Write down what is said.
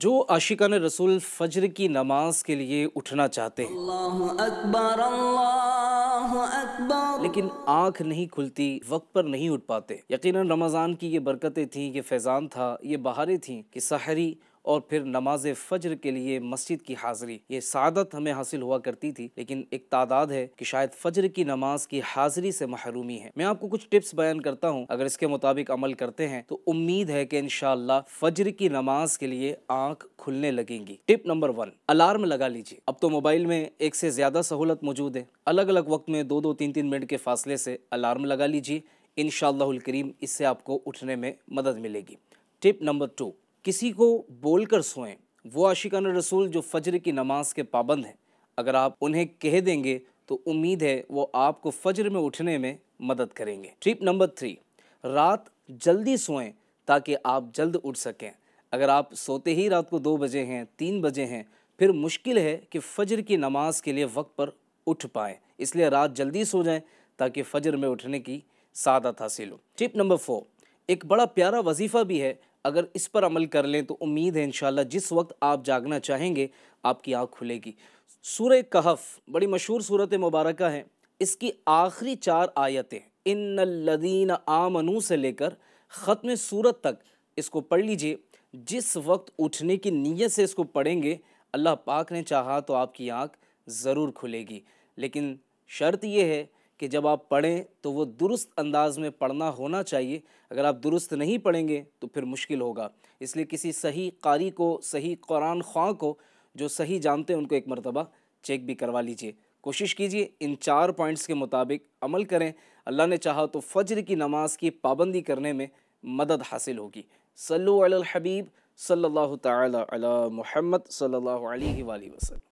जो ने रसूल फजर की नमाज के लिए उठना चाहते हैं अकबर, लेकिन आंख नहीं खुलती वक्त पर नहीं उठ पाते यकीनन रमज़ान की ये बरकतें थीं ये फैज़ान था ये बहारें थीं कि सहरी और फिर नमाज फजर के लिए मस्जिद की हाजिरी ये सादत हमें हासिल हुआ करती थी लेकिन एक तादाद है कि शायद फजर की नमाज की हाजिरी से महरूमी है मैं आपको कुछ टिप्स बयान करता हूँ अगर इसके मुताबिक अमल करते हैं तो उम्मीद है कि इन फजर की नमाज के लिए आँख खुलने लगेंगी टिप नंबर वन अलार्म लगा लीजिए अब तो मोबाइल में एक से ज़्यादा सहूलत मौजूद है अलग अलग वक्त में दो दो तीन तीन मिनट के फासले से अलार्म लगा लीजिए इन करीम इससे आपको उठने में मदद मिलेगी टिप नंबर टू किसी को बोलकर सोएं वो आशिकान रसूल जो फजर की नमाज के पाबंद हैं अगर आप उन्हें कह देंगे तो उम्मीद है वो आपको फजर में उठने में मदद करेंगे ट्रिप नंबर थ्री रात जल्दी सोएं ताकि आप जल्द उठ सकें अगर आप सोते ही रात को दो बजे हैं तीन बजे हैं फिर मुश्किल है कि फजर की नमाज के लिए वक्त पर उठ पाएँ इसलिए रात जल्दी सो जाएँ ताकि फजर में उठने की सादत हासिल हो टिप नंबर फोर एक बड़ा प्यारा वजीफ़ा भी है अगर इस पर अमल कर लें तो उम्मीद है इन जिस वक्त आप जागना चाहेंगे आपकी आँख खुलेगी सूर कहफ बड़ी मशहूर सूरत मुबारक है इसकी आखिरी चार आयतें इन लदीन आमनू से लेकर ख़त्म सूरत तक इसको पढ़ लीजिए जिस वक्त उठने की नीयत से इसको पढ़ेंगे अल्लाह पाक ने चाहा तो आपकी आँख ज़रूर खुलेगी लेकिन शर्त यह है कि जब आप पढ़ें तो वो दुरुस्त अंदाज में पढ़ना होना चाहिए अगर आप दुरुस्त नहीं पढ़ेंगे तो फिर मुश्किल होगा इसलिए किसी सही कारी को सही कुरान ख्वां को जो सही जानते हैं उनको एक मरतबा चेक भी करवा लीजिए कोशिश कीजिए इन चार पॉइंट्स के मुताबिक अमल करें अल्लाह ने चाहा तो फ़ज्र की नमाज की पाबंदी करने में मदद हासिल होगी सल्लु अल हबीब सल्लल्लाहु ताला अला मुहम्मद सल्लल्लाहु अलैहि वसल्लम